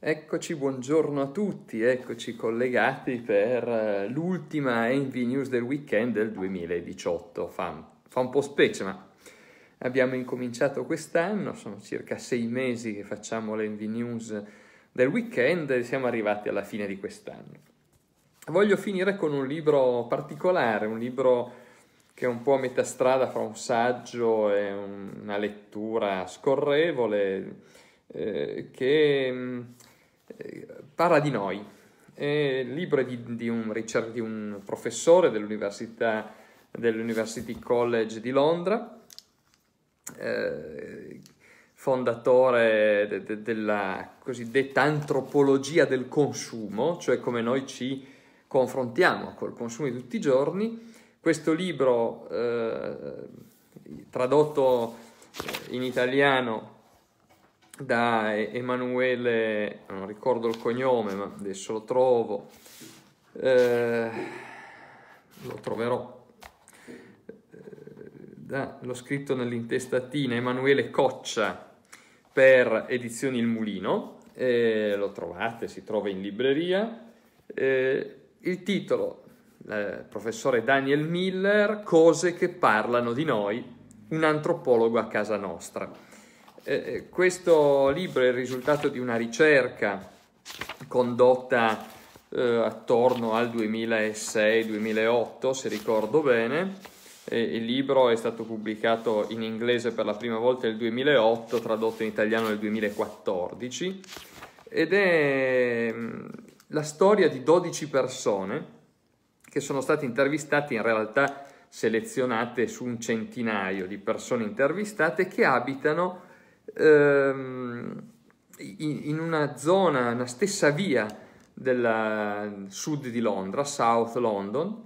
Eccoci, buongiorno a tutti, eccoci collegati per eh, l'ultima NV News del weekend del 2018. Fa, fa, un po' specie, ma abbiamo incominciato quest'anno, sono circa sei mesi che facciamo le NV News del weekend e siamo arrivati alla fine di quest'anno. Voglio finire con un libro particolare, un libro che è un po' a metà strada fra un saggio e una lettura scorrevole, eh, che mm, parla di noi. Eh, il libro è di, di, un, di un professore dell'Università, dell'University College di Londra, eh, fondatore de, de, della cosiddetta antropologia del consumo, cioè come noi ci confrontiamo col consumo di tutti i giorni. Questo libro, eh, tradotto in italiano da Emanuele, non ricordo il cognome, ma adesso lo trovo, eh, lo troverò. Eh, da, l'ho scritto nell'intestatina Emanuele Coccia per Edizioni Il Mulino, eh, lo trovate, si trova in libreria. Eh, il titolo, eh, professore Daniel Miller, Cose che parlano di noi, un antropologo a casa nostra. Eh, eh, questo libro è il risultato di una ricerca condotta eh, attorno al 2006-2008, se ricordo bene. E il libro è stato pubblicato in inglese per la prima volta nel 2008, tradotto in italiano nel 2014 ed è mm, la storia di 12 persone che sono state intervistate, in realtà selezionate su un centinaio di persone intervistate che abitano ehm, in una zona, una stessa via del sud di Londra, South London,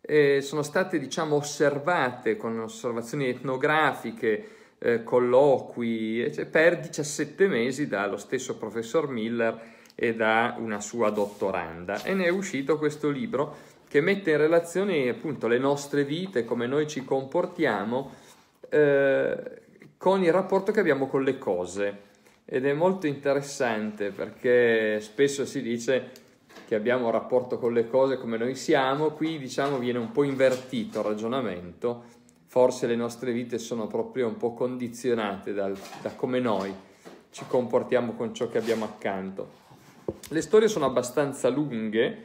eh, sono state diciamo osservate con osservazioni etnografiche, eh, colloqui cioè, per 17 mesi dallo stesso professor Miller e da una sua dottoranda e ne è uscito questo libro che mette in relazione appunto le nostre vite, come noi ci comportiamo, eh, con il rapporto che abbiamo con le cose. Ed è molto interessante perché spesso si dice che abbiamo un rapporto con le cose come noi siamo, qui diciamo viene un po' invertito il ragionamento, forse le nostre vite sono proprio un po' condizionate dal, da come noi ci comportiamo con ciò che abbiamo accanto. Le storie sono abbastanza lunghe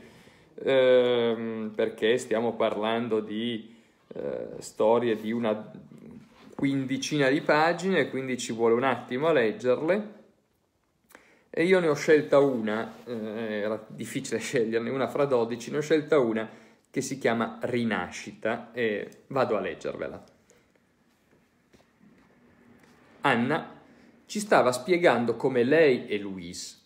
ehm, perché stiamo parlando di eh, storie di una quindicina di pagine, quindi ci vuole un attimo a leggerle. E io ne ho scelta una, eh, era difficile sceglierne una fra 12, ne ho scelta una che si chiama Rinascita e vado a leggervela. Anna ci stava spiegando come lei e Louise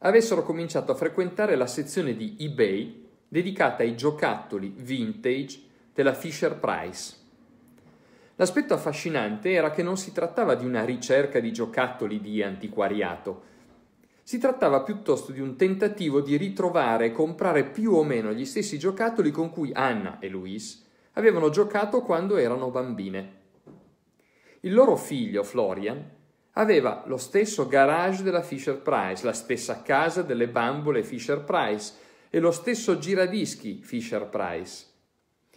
avessero cominciato a frequentare la sezione di eBay dedicata ai giocattoli vintage della Fisher Price L'aspetto affascinante era che non si trattava di una ricerca di giocattoli di antiquariato. Si trattava piuttosto di un tentativo di ritrovare e comprare più o meno gli stessi giocattoli con cui Anna e Louise avevano giocato quando erano bambine. Il loro figlio, Florian, aveva lo stesso garage della Fisher Price, la stessa casa delle bambole Fisher Price e lo stesso giradischi Fisher Price,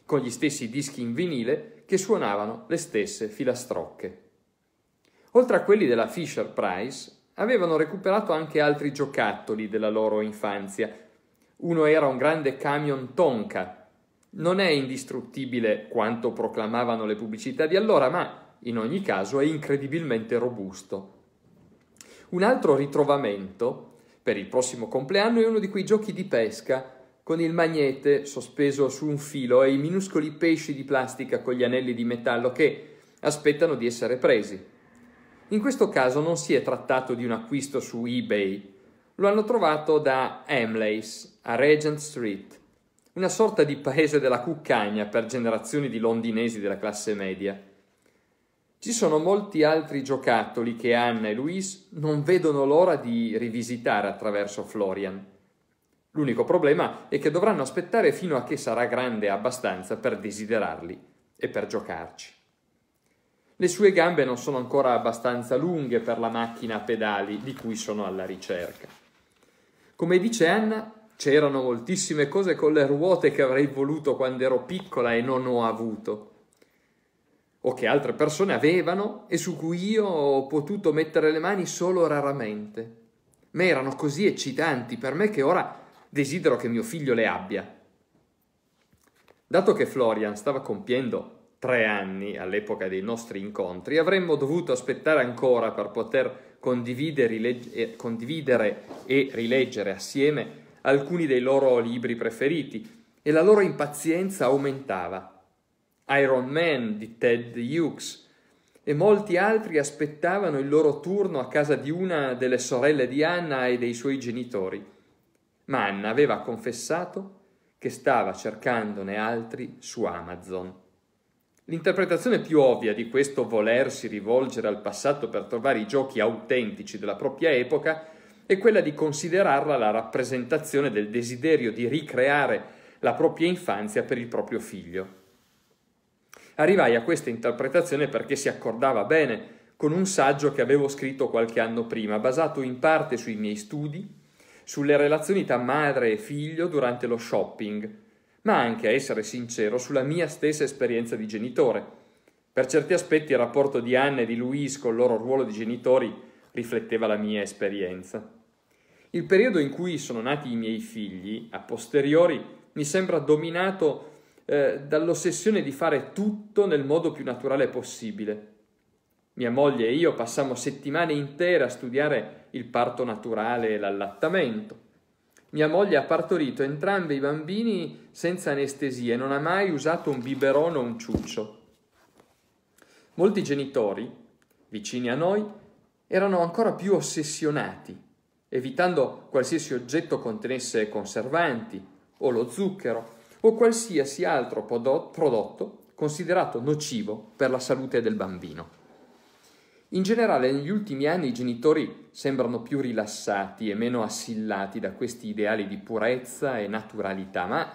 con gli stessi dischi in vinile che suonavano le stesse filastrocche. Oltre a quelli della Fisher Price, avevano recuperato anche altri giocattoli della loro infanzia. Uno era un grande camion Tonka. Non è indistruttibile quanto proclamavano le pubblicità di allora, ma in ogni caso è incredibilmente robusto. Un altro ritrovamento per il prossimo compleanno è uno di quei giochi di pesca con il magnete sospeso su un filo e i minuscoli pesci di plastica con gli anelli di metallo che aspettano di essere presi. In questo caso non si è trattato di un acquisto su eBay, lo hanno trovato da Hamleys a Regent Street, una sorta di paese della cuccagna per generazioni di londinesi della classe media. Ci sono molti altri giocattoli che Anna e Louise non vedono l'ora di rivisitare attraverso Florian. L'unico problema è che dovranno aspettare fino a che sarà grande abbastanza per desiderarli e per giocarci. Le sue gambe non sono ancora abbastanza lunghe per la macchina a pedali di cui sono alla ricerca. Come dice Anna, c'erano moltissime cose con le ruote che avrei voluto quando ero piccola e non ho avuto, o che altre persone avevano e su cui io ho potuto mettere le mani solo raramente. Ma erano così eccitanti per me che ora desidero che mio figlio le abbia. Dato che Florian stava compiendo tre anni all'epoca dei nostri incontri, avremmo dovuto aspettare ancora per poter condividere, e rileggere assieme alcuni dei loro libri preferiti e la loro impazienza aumentava. Iron Man di Ted Hughes e molti altri aspettavano il loro turno a casa di una delle sorelle di Anna e dei suoi genitori ma Anna aveva confessato che stava cercandone altri su Amazon. L'interpretazione più ovvia di questo volersi rivolgere al passato per trovare i giochi autentici della propria epoca è quella di considerarla la rappresentazione del desiderio di ricreare la propria infanzia per il proprio figlio. Arrivai a questa interpretazione perché si accordava bene con un saggio che avevo scritto qualche anno prima, basato in parte sui miei studi sulle relazioni tra madre e figlio durante lo shopping, ma anche a essere sincero sulla mia stessa esperienza di genitore. Per certi aspetti il rapporto di Anne e di Louise il loro ruolo di genitori rifletteva la mia esperienza. Il periodo in cui sono nati i miei figli, a posteriori, mi sembra dominato eh, dall'ossessione di fare tutto nel modo più naturale possibile mia moglie e io passammo settimane intere a studiare il parto naturale e l'allattamento. Mia moglie ha partorito entrambi i bambini senza anestesia e non ha mai usato un biberone o un ciuccio. Molti genitori, vicini a noi, erano ancora più ossessionati, evitando qualsiasi oggetto contenesse conservanti o lo zucchero o qualsiasi altro prodotto considerato nocivo per la salute del bambino. In generale negli ultimi anni i genitori sembrano più rilassati e meno assillati da questi ideali di purezza e naturalità, ma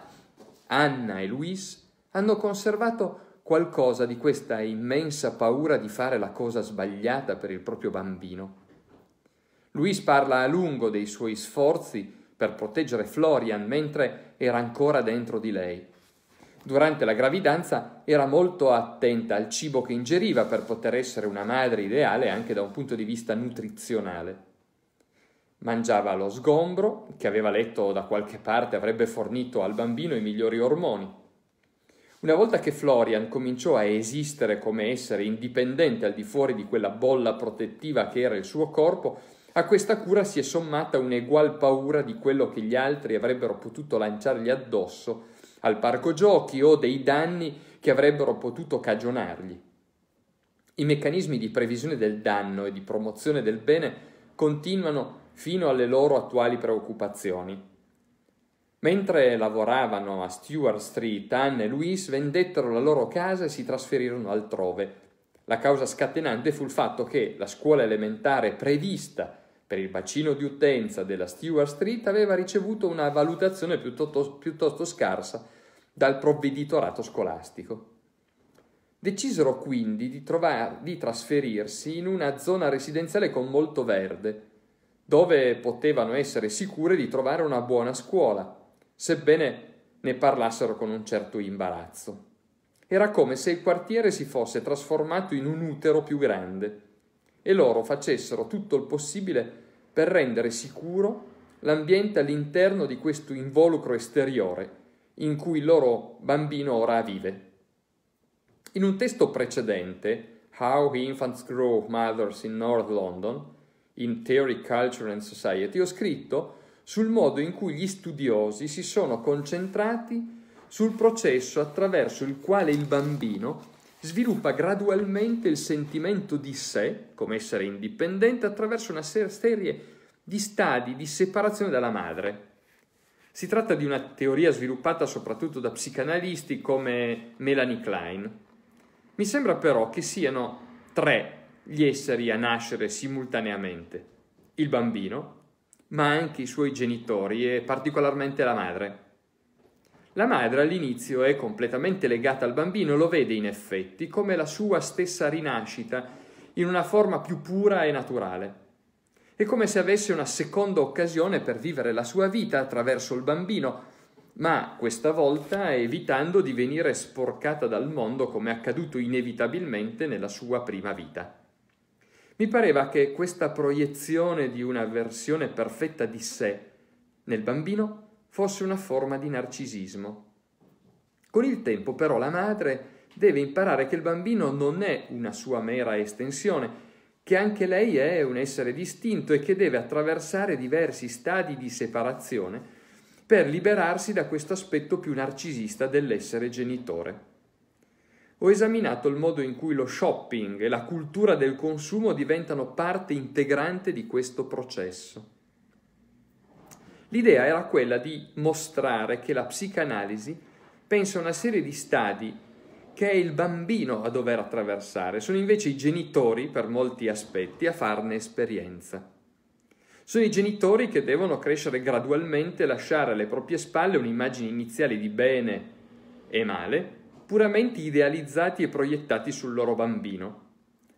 Anna e Luis hanno conservato qualcosa di questa immensa paura di fare la cosa sbagliata per il proprio bambino. Luis parla a lungo dei suoi sforzi per proteggere Florian mentre era ancora dentro di lei durante la gravidanza era molto attenta al cibo che ingeriva per poter essere una madre ideale anche da un punto di vista nutrizionale. Mangiava lo sgombro, che aveva letto da qualche parte avrebbe fornito al bambino i migliori ormoni. Una volta che Florian cominciò a esistere come essere indipendente al di fuori di quella bolla protettiva che era il suo corpo, a questa cura si è sommata un'egual paura di quello che gli altri avrebbero potuto lanciargli addosso al parco giochi o dei danni che avrebbero potuto cagionargli. I meccanismi di previsione del danno e di promozione del bene continuano fino alle loro attuali preoccupazioni. Mentre lavoravano a Stewart Street, Anne e Louise vendettero la loro casa e si trasferirono altrove. La causa scatenante fu il fatto che la scuola elementare prevista per il bacino di utenza della Stewart Street aveva ricevuto una valutazione piuttosto, piuttosto scarsa dal provveditorato scolastico. Decisero quindi di, trovare, di trasferirsi in una zona residenziale con molto verde, dove potevano essere sicure di trovare una buona scuola, sebbene ne parlassero con un certo imbarazzo. Era come se il quartiere si fosse trasformato in un utero più grande e loro facessero tutto il possibile per rendere sicuro l'ambiente all'interno di questo involucro esteriore in cui il loro bambino ora vive. In un testo precedente, How Infants Grow Mothers in North London, in Theory, Culture and Society, ho scritto sul modo in cui gli studiosi si sono concentrati sul processo attraverso il quale il bambino sviluppa gradualmente il sentimento di sé come essere indipendente attraverso una serie di stadi di separazione dalla madre, si tratta di una teoria sviluppata soprattutto da psicanalisti come Melanie Klein. Mi sembra però che siano tre gli esseri a nascere simultaneamente, il bambino, ma anche i suoi genitori e particolarmente la madre. La madre all'inizio è completamente legata al bambino, lo vede in effetti come la sua stessa rinascita, in una forma più pura e naturale. È come se avesse una seconda occasione per vivere la sua vita attraverso il bambino, ma questa volta evitando di venire sporcata dal mondo come accaduto inevitabilmente nella sua prima vita. Mi pareva che questa proiezione di una versione perfetta di sé nel bambino fosse una forma di narcisismo. Con il tempo però la madre deve imparare che il bambino non è una sua mera estensione, che anche lei è un essere distinto e che deve attraversare diversi stadi di separazione per liberarsi da questo aspetto più narcisista dell'essere genitore. Ho esaminato il modo in cui lo shopping e la cultura del consumo diventano parte integrante di questo processo. L'idea era quella di mostrare che la psicanalisi pensa a una serie di stadi che è il bambino a dover attraversare, sono invece i genitori, per molti aspetti, a farne esperienza. Sono i genitori che devono crescere gradualmente lasciare alle proprie spalle un'immagine iniziale di bene e male, puramente idealizzati e proiettati sul loro bambino,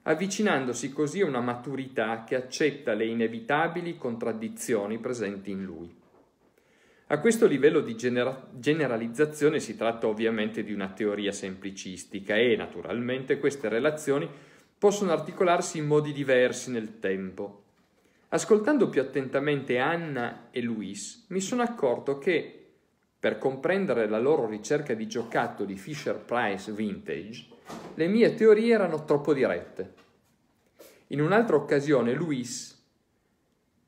avvicinandosi così a una maturità che accetta le inevitabili contraddizioni presenti in lui. A questo livello di genera- generalizzazione si tratta ovviamente di una teoria semplicistica e naturalmente queste relazioni possono articolarsi in modi diversi nel tempo. Ascoltando più attentamente Anna e Luis, mi sono accorto che, per comprendere la loro ricerca di giocattoli Fisher Price Vintage, le mie teorie erano troppo dirette. In un'altra occasione Luis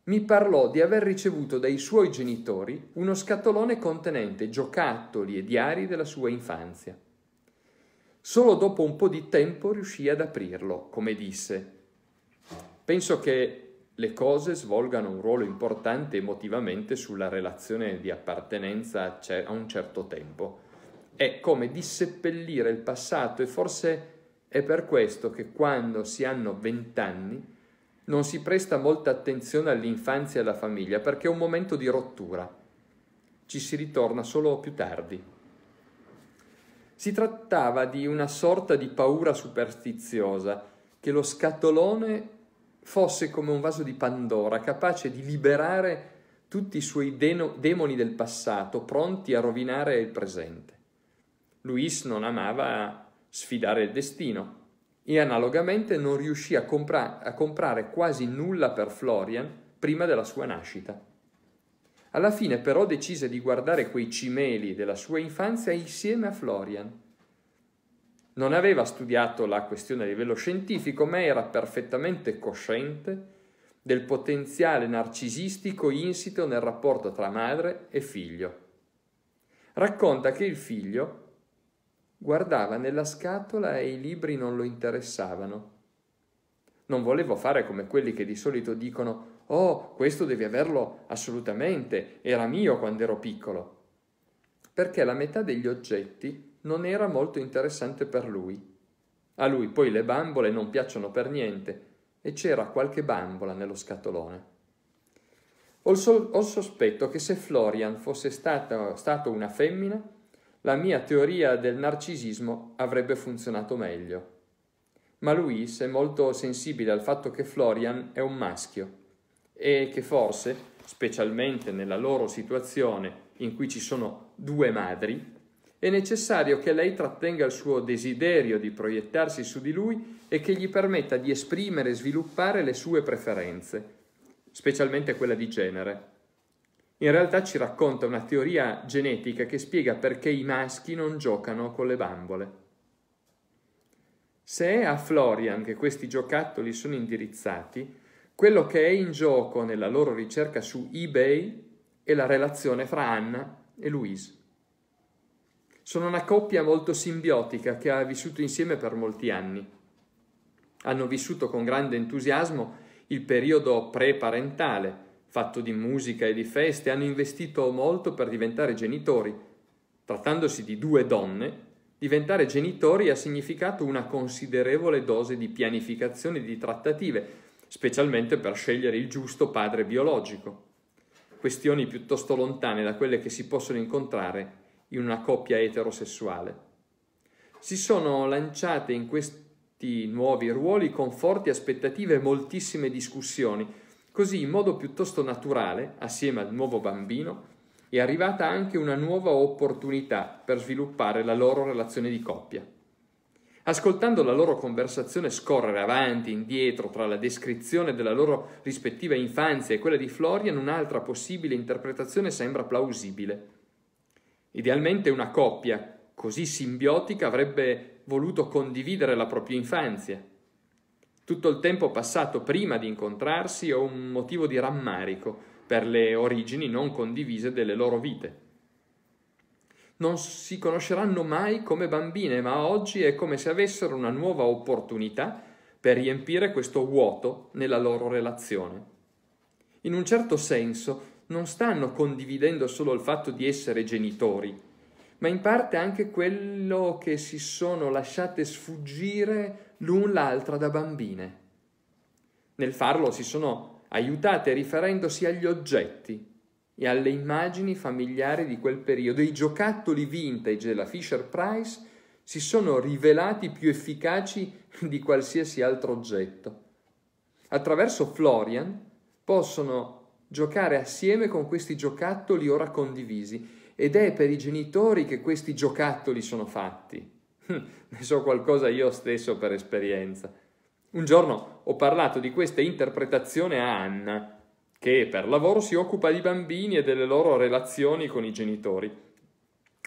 mi parlò di aver ricevuto dai suoi genitori uno scatolone contenente giocattoli e diari della sua infanzia. Solo dopo un po' di tempo riuscì ad aprirlo, come disse. Penso che le cose svolgano un ruolo importante emotivamente sulla relazione di appartenenza a un certo tempo. È come disseppellire il passato e forse è per questo che quando si hanno vent'anni non si presta molta attenzione all'infanzia e alla famiglia perché è un momento di rottura, ci si ritorna solo più tardi. Si trattava di una sorta di paura superstiziosa che lo scatolone fosse come un vaso di Pandora capace di liberare tutti i suoi deno- demoni del passato pronti a rovinare il presente. Luis non amava sfidare il destino, e analogamente non riuscì a, compra a comprare quasi nulla per Florian prima della sua nascita. Alla fine però decise di guardare quei cimeli della sua infanzia insieme a Florian. Non aveva studiato la questione a livello scientifico, ma era perfettamente cosciente del potenziale narcisistico insito nel rapporto tra madre e figlio. Racconta che il figlio Guardava nella scatola e i libri non lo interessavano. Non volevo fare come quelli che di solito dicono Oh, questo devi averlo assolutamente, era mio quando ero piccolo. Perché la metà degli oggetti non era molto interessante per lui. A lui poi le bambole non piacciono per niente e c'era qualche bambola nello scatolone. Ho il, sospetto che se Florian fosse stata, stato una femmina, la mia teoria del narcisismo avrebbe funzionato meglio. Ma Luis è molto sensibile al fatto che Florian è un maschio e che forse, specialmente nella loro situazione in cui ci sono due madri, è necessario che lei trattenga il suo desiderio di proiettarsi su di lui e che gli permetta di esprimere e sviluppare le sue preferenze, specialmente quella di genere in realtà ci racconta una teoria genetica che spiega perché i maschi non giocano con le bambole. Se è a Florian che questi giocattoli sono indirizzati, quello che è in gioco nella loro ricerca su eBay è la relazione fra Anna e Louise. Sono una coppia molto simbiotica che ha vissuto insieme per molti anni. Hanno vissuto con grande entusiasmo il periodo pre-parentale, fatto di musica e di feste, hanno investito molto per diventare genitori. Trattandosi di due donne, diventare genitori ha significato una considerevole dose di pianificazione e di trattative, specialmente per scegliere il giusto padre biologico. Questioni piuttosto lontane da quelle che si possono incontrare in una coppia eterosessuale. Si sono lanciate in questi nuovi ruoli con forti aspettative e moltissime discussioni, Così in modo piuttosto naturale, assieme al nuovo bambino, è arrivata anche una nuova opportunità per sviluppare la loro relazione di coppia. Ascoltando la loro conversazione scorrere avanti e indietro tra la descrizione della loro rispettiva infanzia e quella di Florian, un'altra possibile interpretazione sembra plausibile. Idealmente una coppia così simbiotica avrebbe voluto condividere la propria infanzia, tutto il tempo passato prima di incontrarsi è un motivo di rammarico per le origini non condivise delle loro vite. Non si conosceranno mai come bambine, ma oggi è come se avessero una nuova opportunità per riempire questo vuoto nella loro relazione. In un certo senso non stanno condividendo solo il fatto di essere genitori, ma in parte anche quello che si sono lasciate sfuggire l'un l'altra da bambine. Nel farlo si sono aiutate riferendosi agli oggetti e alle immagini familiari di quel periodo. I giocattoli vintage della Fisher Price si sono rivelati più efficaci di qualsiasi altro oggetto. Attraverso Florian possono giocare assieme con questi giocattoli ora condivisi ed è per i genitori che questi giocattoli sono fatti. Hm, ne so qualcosa io stesso per esperienza. Un giorno ho parlato di questa interpretazione a Anna, che per lavoro si occupa di bambini e delle loro relazioni con i genitori.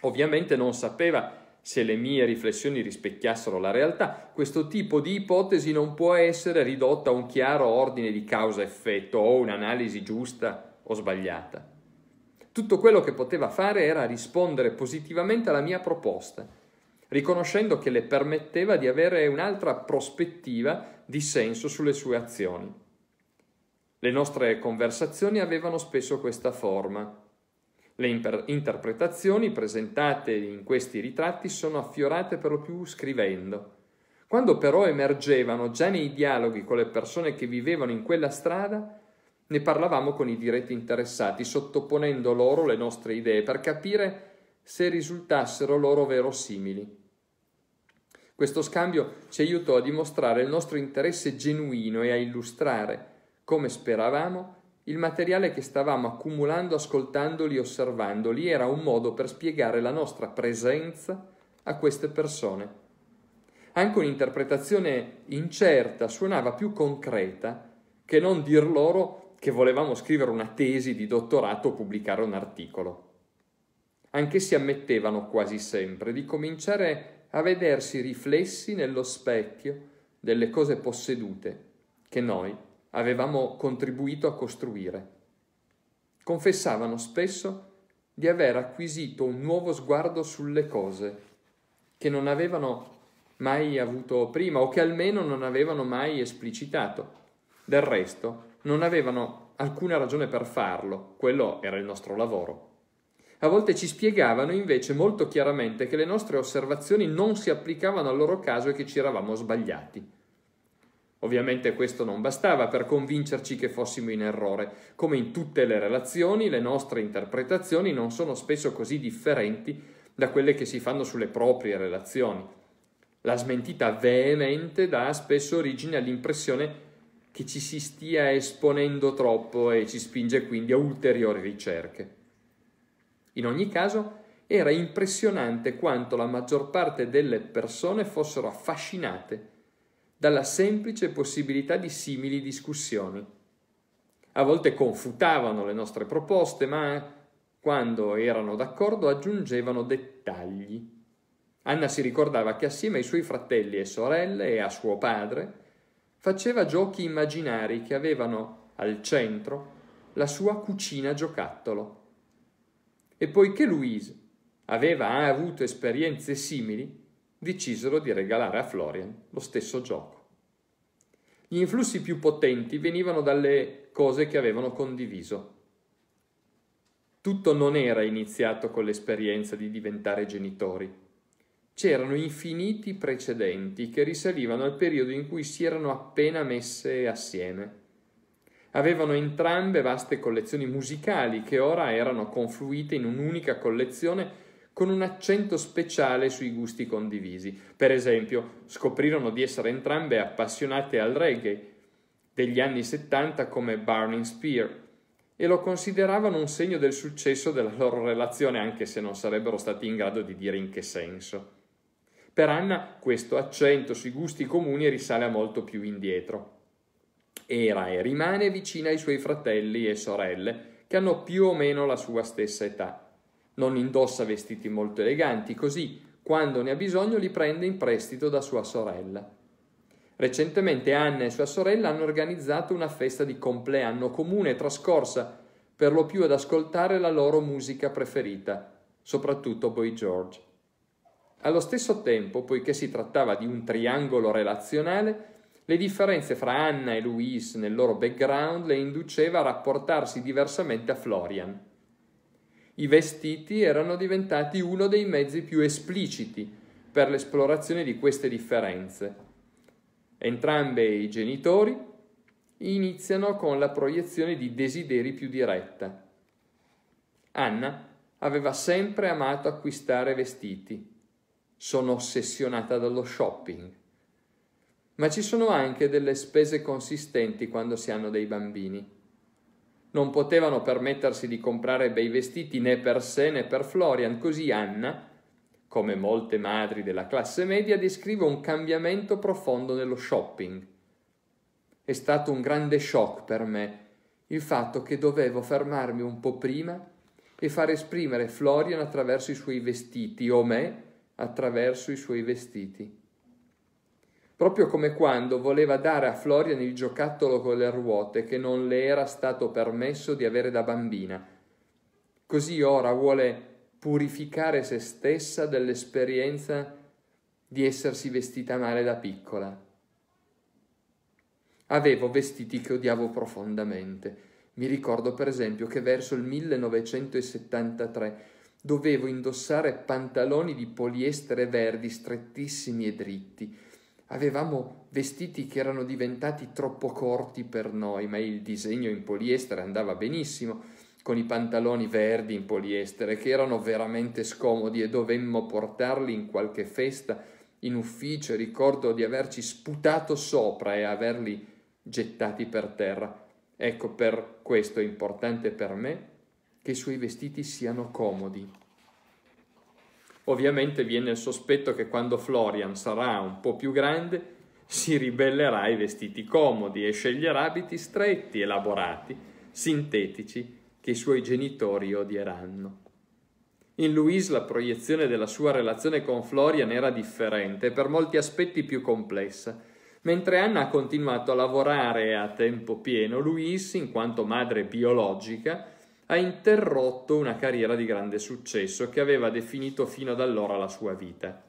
Ovviamente non sapeva se le mie riflessioni rispecchiassero la realtà, questo tipo di ipotesi non può essere ridotta a un chiaro ordine di causa-effetto o un'analisi giusta o sbagliata. Tutto quello che poteva fare era rispondere positivamente alla mia proposta, riconoscendo che le permetteva di avere un'altra prospettiva di senso sulle sue azioni. Le nostre conversazioni avevano spesso questa forma. Le imper- interpretazioni presentate in questi ritratti sono affiorate per lo più scrivendo. Quando però emergevano già nei dialoghi con le persone che vivevano in quella strada, ne parlavamo con i diretti interessati, sottoponendo loro le nostre idee per capire se risultassero loro verosimili. Questo scambio ci aiutò a dimostrare il nostro interesse genuino e a illustrare, come speravamo, il materiale che stavamo accumulando ascoltandoli e osservandoli era un modo per spiegare la nostra presenza a queste persone. Anche un'interpretazione incerta suonava più concreta che non dir loro che volevamo scrivere una tesi di dottorato o pubblicare un articolo. Anche si ammettevano quasi sempre di cominciare a vedersi riflessi nello specchio delle cose possedute che noi avevamo contribuito a costruire. Confessavano spesso di aver acquisito un nuovo sguardo sulle cose che non avevano mai avuto prima o che almeno non avevano mai esplicitato. Del resto, non avevano alcuna ragione per farlo, quello era il nostro lavoro. A volte ci spiegavano invece molto chiaramente che le nostre osservazioni non si applicavano al loro caso e che ci eravamo sbagliati. Ovviamente questo non bastava per convincerci che fossimo in errore. Come in tutte le relazioni, le nostre interpretazioni non sono spesso così differenti da quelle che si fanno sulle proprie relazioni. La smentita veemente dà spesso origine all'impressione che ci si stia esponendo troppo e ci spinge quindi a ulteriori ricerche. In ogni caso, era impressionante quanto la maggior parte delle persone fossero affascinate dalla semplice possibilità di simili discussioni. A volte confutavano le nostre proposte, ma quando erano d'accordo aggiungevano dettagli. Anna si ricordava che assieme ai suoi fratelli e sorelle e a suo padre faceva giochi immaginari che avevano al centro la sua cucina giocattolo. E poiché Louise aveva avuto esperienze simili, decisero di regalare a Florian lo stesso gioco. Gli influssi più potenti venivano dalle cose che avevano condiviso. Tutto non era iniziato con l'esperienza di diventare genitori c'erano infiniti precedenti che risalivano al periodo in cui si erano appena messe assieme. Avevano entrambe vaste collezioni musicali che ora erano confluite in un'unica collezione con un accento speciale sui gusti condivisi. Per esempio, scoprirono di essere entrambe appassionate al reggae degli anni 70 come Burning Spear e lo consideravano un segno del successo della loro relazione anche se non sarebbero stati in grado di dire in che senso. Per Anna questo accento sui gusti comuni risale a molto più indietro. Era e rimane vicina ai suoi fratelli e sorelle, che hanno più o meno la sua stessa età. Non indossa vestiti molto eleganti, così quando ne ha bisogno li prende in prestito da sua sorella. Recentemente Anna e sua sorella hanno organizzato una festa di compleanno comune trascorsa per lo più ad ascoltare la loro musica preferita, soprattutto Boy George. Allo stesso tempo, poiché si trattava di un triangolo relazionale, le differenze fra Anna e Louise nel loro background le induceva a rapportarsi diversamente a Florian. I vestiti erano diventati uno dei mezzi più espliciti per l'esplorazione di queste differenze. Entrambe i genitori iniziano con la proiezione di desideri più diretta. Anna aveva sempre amato acquistare vestiti sono ossessionata dallo shopping. Ma ci sono anche delle spese consistenti quando si hanno dei bambini. Non potevano permettersi di comprare bei vestiti né per sé né per Florian, così Anna, come molte madri della classe media, descrive un cambiamento profondo nello shopping. È stato un grande shock per me il fatto che dovevo fermarmi un po' prima e far esprimere Florian attraverso i suoi vestiti o me attraverso i suoi vestiti. Proprio come quando voleva dare a Florian il giocattolo con le ruote che non le era stato permesso di avere da bambina. Così ora vuole purificare se stessa dell'esperienza di essersi vestita male da piccola. Avevo vestiti che odiavo profondamente. Mi ricordo per esempio che verso il 1973 dovevo indossare pantaloni di poliestere verdi strettissimi e dritti. Avevamo vestiti che erano diventati troppo corti per noi, ma il disegno in poliestere andava benissimo con i pantaloni verdi in poliestere, che erano veramente scomodi e dovemmo portarli in qualche festa, in ufficio, ricordo di averci sputato sopra e averli gettati per terra. Ecco, per questo è importante per me che i suoi vestiti siano comodi. Ovviamente viene il sospetto che quando Florian sarà un po' più grande si ribellerà ai vestiti comodi e sceglierà abiti stretti, elaborati, sintetici che i suoi genitori odieranno. In Louise la proiezione della sua relazione con Florian era differente e per molti aspetti più complessa. Mentre Anna ha continuato a lavorare a tempo pieno, Louise, in quanto madre biologica, ha interrotto una carriera di grande successo che aveva definito fino ad allora la sua vita.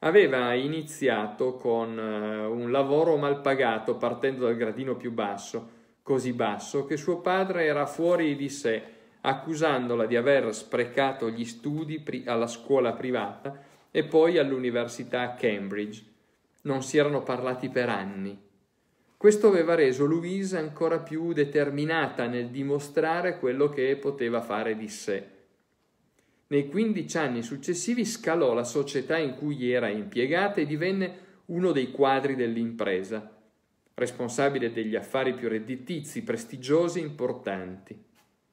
Aveva iniziato con eh, un lavoro mal pagato partendo dal gradino più basso, così basso che suo padre era fuori di sé, accusandola di aver sprecato gli studi alla scuola privata e poi all'università a Cambridge. Non si erano parlati per anni. Questo aveva reso Louise ancora più determinata nel dimostrare quello che poteva fare di sé. Nei 15 anni successivi scalò la società in cui era impiegata e divenne uno dei quadri dell'impresa, responsabile degli affari più redditizi, prestigiosi e importanti.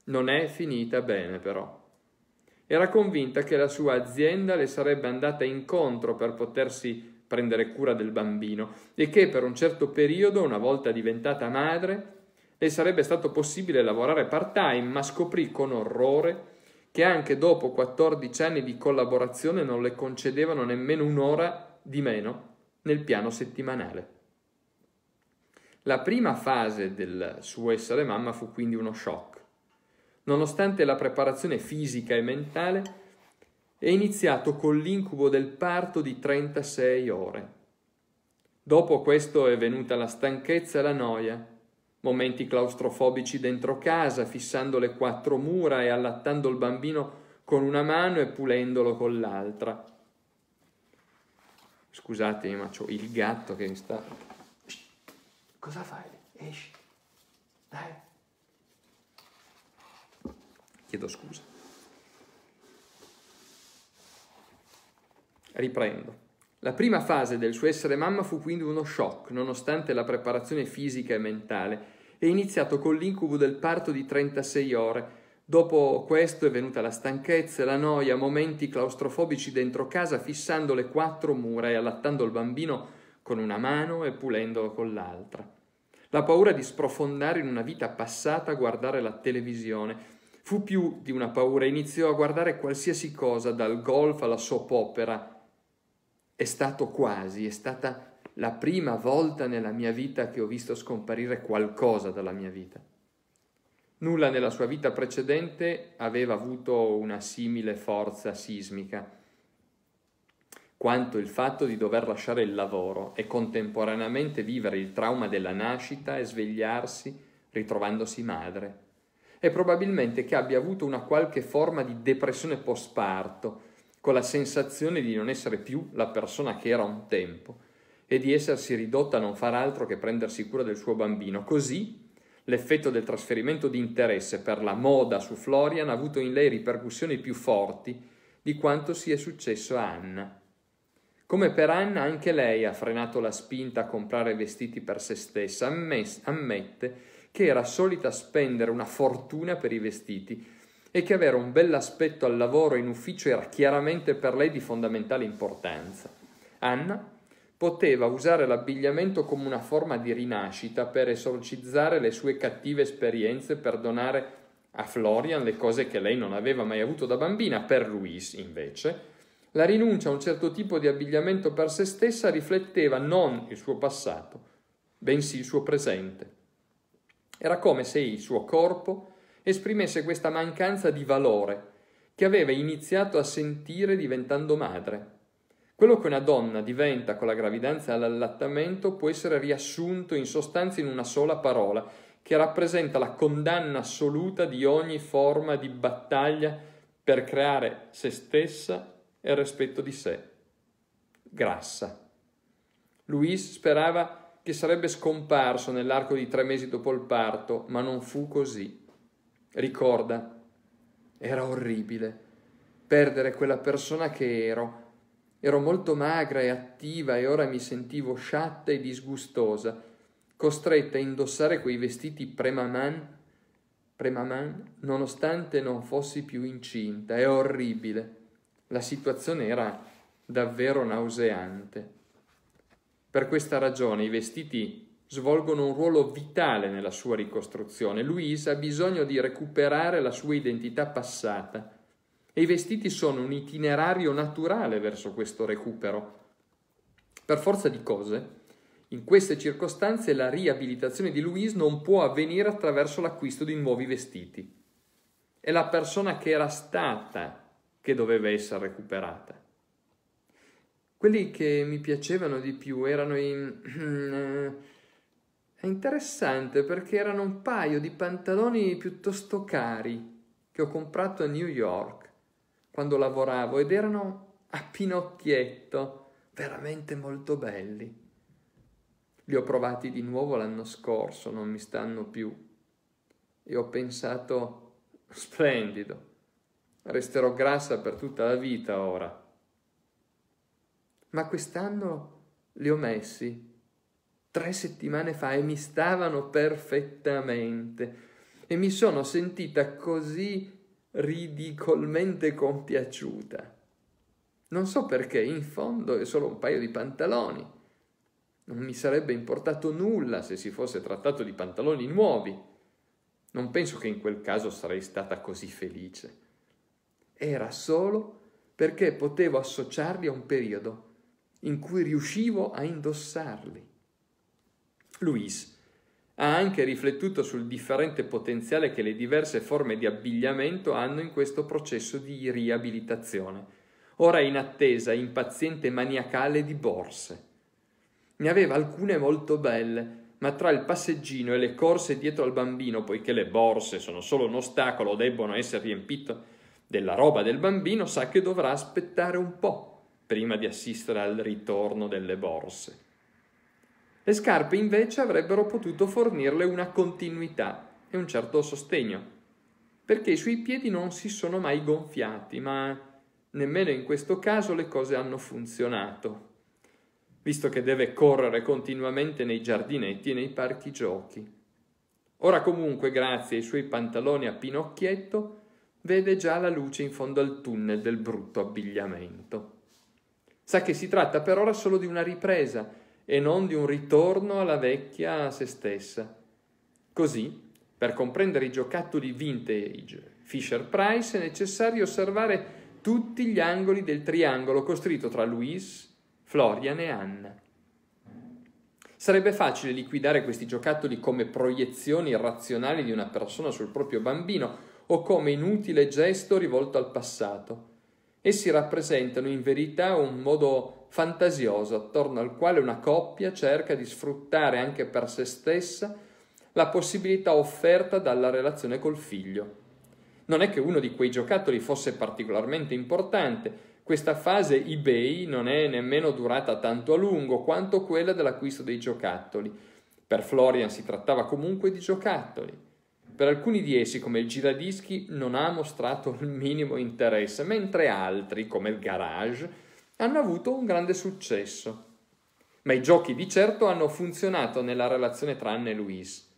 Non è finita bene però. Era convinta che la sua azienda le sarebbe andata incontro per potersi prendere cura del bambino e che per un certo periodo, una volta diventata madre, le sarebbe stato possibile lavorare part-time, ma scoprì con orrore che anche dopo 14 anni di collaborazione non le concedevano nemmeno un'ora di meno nel piano settimanale. La prima fase del suo essere mamma fu quindi uno shock. Nonostante la preparazione fisica e mentale, è iniziato con l'incubo del parto di 36 ore. Dopo questo è venuta la stanchezza e la noia, momenti claustrofobici dentro casa, fissando le quattro mura e allattando il bambino con una mano e pulendolo con l'altra. Scusatemi, ma c'ho il gatto che mi sta... Cosa fai? Esci. Dai. Chiedo scusa. Riprendo. La prima fase del suo essere mamma fu quindi uno shock, nonostante la preparazione fisica e mentale, e iniziato con l'incubo del parto di 36 ore. Dopo questo è venuta la stanchezza, la noia, momenti claustrofobici dentro casa, fissando le quattro mura e allattando il bambino con una mano e pulendolo con l'altra. La paura di sprofondare in una vita passata a guardare la televisione. Fu più di una paura, iniziò a guardare qualsiasi cosa, dal golf alla soap opera, è stato quasi, è stata la prima volta nella mia vita che ho visto scomparire qualcosa dalla mia vita. Nulla nella sua vita precedente aveva avuto una simile forza sismica, quanto il fatto di dover lasciare il lavoro e contemporaneamente vivere il trauma della nascita e svegliarsi ritrovandosi madre. E probabilmente che abbia avuto una qualche forma di depressione postparto, con la sensazione di non essere più la persona che era un tempo e di essersi ridotta a non far altro che prendersi cura del suo bambino. Così l'effetto del trasferimento di interesse per la moda su Florian ha avuto in lei ripercussioni più forti di quanto sia successo a Anna. Come per Anna, anche lei ha frenato la spinta a comprare vestiti per se stessa, ammette che era solita spendere una fortuna per i vestiti e che avere un bell'aspetto al lavoro in ufficio era chiaramente per lei di fondamentale importanza. Anna poteva usare l'abbigliamento come una forma di rinascita per esorcizzare le sue cattive esperienze, per donare a Florian le cose che lei non aveva mai avuto da bambina, per Luis invece. La rinuncia a un certo tipo di abbigliamento per se stessa rifletteva non il suo passato, bensì il suo presente. Era come se il suo corpo esprimesse questa mancanza di valore che aveva iniziato a sentire diventando madre. Quello che una donna diventa con la gravidanza e l'allattamento può essere riassunto in sostanza in una sola parola, che rappresenta la condanna assoluta di ogni forma di battaglia per creare se stessa e il rispetto di sé. Grassa. Luis sperava che sarebbe scomparso nell'arco di tre mesi dopo il parto, ma non fu così. Ricorda, era orribile perdere quella persona che ero. Ero molto magra e attiva e ora mi sentivo sciatta e disgustosa, costretta a indossare quei vestiti premaman, premaman nonostante non fossi più incinta. È orribile. La situazione era davvero nauseante. Per questa ragione i vestiti svolgono un ruolo vitale nella sua ricostruzione. Luisa ha bisogno di recuperare la sua identità passata e i vestiti sono un itinerario naturale verso questo recupero. Per forza di cose, in queste circostanze la riabilitazione di Louise non può avvenire attraverso l'acquisto di nuovi vestiti. È la persona che era stata che doveva essere recuperata. Quelli che mi piacevano di più erano i... Eh, è interessante perché erano un paio di pantaloni piuttosto cari che ho comprato a New York quando lavoravo ed erano a pinocchietto, veramente molto belli. Li ho provati di nuovo l'anno scorso, non mi stanno più. E ho pensato, splendido, resterò grassa per tutta la vita ora. Ma quest'anno li ho messi tre settimane fa e mi stavano perfettamente e mi sono sentita così ridicolmente compiaciuta. Non so perché, in fondo è solo un paio di pantaloni. Non mi sarebbe importato nulla se si fosse trattato di pantaloni nuovi. Non penso che in quel caso sarei stata così felice. Era solo perché potevo associarli a un periodo in cui riuscivo a indossarli. Luis ha anche riflettuto sul differente potenziale che le diverse forme di abbigliamento hanno in questo processo di riabilitazione, ora in attesa impaziente maniacale di borse. Ne aveva alcune molto belle, ma tra il passeggino e le corse dietro al bambino, poiché le borse sono solo un ostacolo, debbono essere riempite della roba del bambino, sa che dovrà aspettare un po' prima di assistere al ritorno delle borse. Le scarpe invece avrebbero potuto fornirle una continuità e un certo sostegno, perché i suoi piedi non si sono mai gonfiati, ma nemmeno in questo caso le cose hanno funzionato, visto che deve correre continuamente nei giardinetti e nei parchi giochi. Ora comunque, grazie ai suoi pantaloni a pinocchietto, vede già la luce in fondo al tunnel del brutto abbigliamento. Sa che si tratta per ora solo di una ripresa, e non di un ritorno alla vecchia se stessa. Così, per comprendere i giocattoli vintage Fisher Price è necessario osservare tutti gli angoli del triangolo costruito tra Luis, Florian e Anna. Sarebbe facile liquidare questi giocattoli come proiezioni irrazionali di una persona sul proprio bambino o come inutile gesto rivolto al passato. Essi rappresentano in verità un modo fantasioso attorno al quale una coppia cerca di sfruttare anche per se stessa la possibilità offerta dalla relazione col figlio. Non è che uno di quei giocattoli fosse particolarmente importante, questa fase eBay non è nemmeno durata tanto a lungo quanto quella dell'acquisto dei giocattoli. Per Florian si trattava comunque di giocattoli. Per alcuni di essi, come il giradischi, non ha mostrato il minimo interesse, mentre altri, come il garage, hanno avuto un grande successo. Ma i giochi di certo hanno funzionato nella relazione tra Anne e Luis.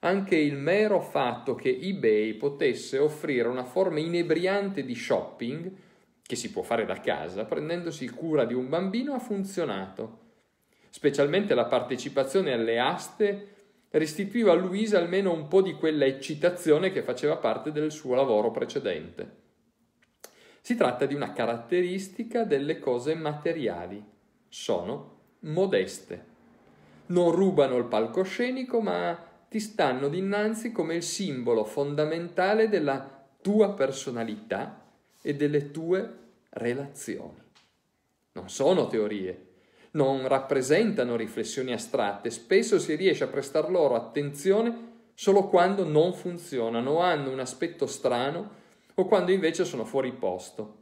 Anche il mero fatto che eBay potesse offrire una forma inebriante di shopping, che si può fare da casa, prendendosi cura di un bambino, ha funzionato. Specialmente la partecipazione alle aste restituiva a Luisa almeno un po' di quella eccitazione che faceva parte del suo lavoro precedente. Si tratta di una caratteristica delle cose materiali. Sono modeste. Non rubano il palcoscenico, ma ti stanno dinanzi come il simbolo fondamentale della tua personalità e delle tue relazioni. Non sono teorie, non rappresentano riflessioni astratte, spesso si riesce a prestar loro attenzione solo quando non funzionano o hanno un aspetto strano o quando invece sono fuori posto.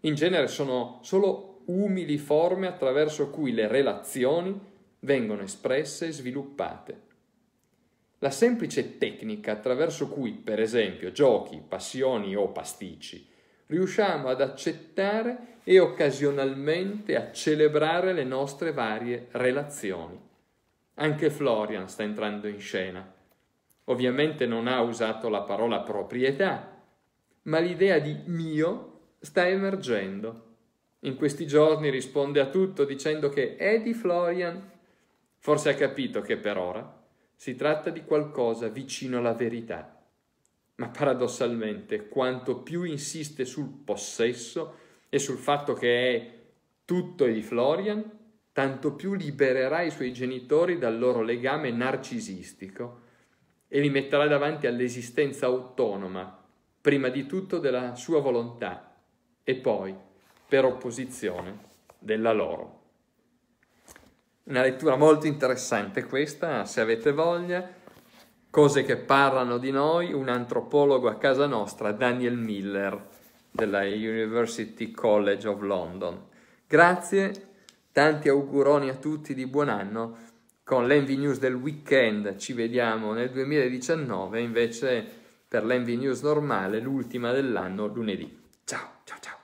In genere sono solo umili forme attraverso cui le relazioni vengono espresse e sviluppate. La semplice tecnica attraverso cui, per esempio, giochi, passioni o pasticci riusciamo ad accettare e occasionalmente a celebrare le nostre varie relazioni. Anche Florian sta entrando in scena. Ovviamente non ha usato la parola proprietà, ma l'idea di mio sta emergendo. In questi giorni risponde a tutto dicendo che è di Florian. Forse ha capito che per ora si tratta di qualcosa vicino alla verità ma paradossalmente quanto più insiste sul possesso e sul fatto che è tutto di Florian, tanto più libererà i suoi genitori dal loro legame narcisistico e li metterà davanti all'esistenza autonoma, prima di tutto della sua volontà e poi, per opposizione, della loro. Una lettura molto interessante questa, se avete voglia Cose che parlano di noi, un antropologo a casa nostra, Daniel Miller, della University College of London. Grazie, tanti auguroni a tutti di buon anno. Con l'Envy News del weekend ci vediamo nel 2019, invece per l'Envy News normale l'ultima dell'anno lunedì. Ciao, ciao, ciao.